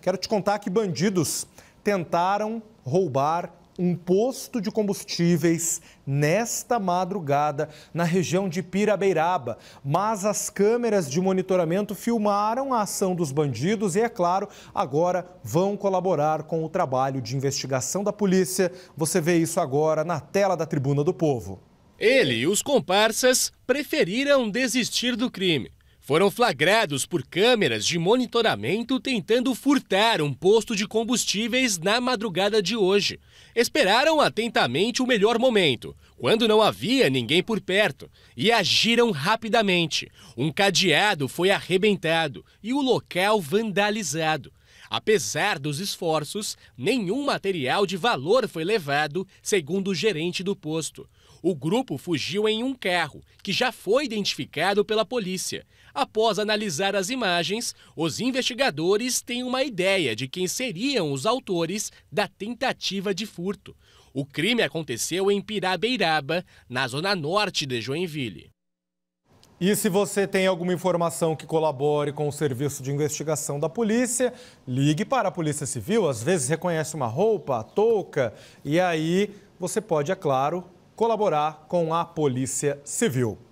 Quero te contar que bandidos tentaram roubar um posto de combustíveis nesta madrugada na região de Pirabeiraba, mas as câmeras de monitoramento filmaram a ação dos bandidos e, é claro, agora vão colaborar com o trabalho de investigação da polícia. Você vê isso agora na tela da Tribuna do Povo. Ele e os comparsas preferiram desistir do crime foram flagrados por câmeras de monitoramento tentando furtar um posto de combustíveis na madrugada de hoje. Esperaram atentamente o melhor momento, quando não havia ninguém por perto, e agiram rapidamente. Um cadeado foi arrebentado e o local vandalizado. Apesar dos esforços, nenhum material de valor foi levado, segundo o gerente do posto. O grupo fugiu em um carro, que já foi identificado pela polícia. Após analisar as imagens, os investigadores têm uma ideia de quem seriam os autores da tentativa de furto. O crime aconteceu em Pirabeiraba, na zona norte de Joinville. E se você tem alguma informação que colabore com o serviço de investigação da polícia, ligue para a Polícia Civil. Às vezes reconhece uma roupa, touca, e aí você pode, é claro, colaborar com a Polícia Civil.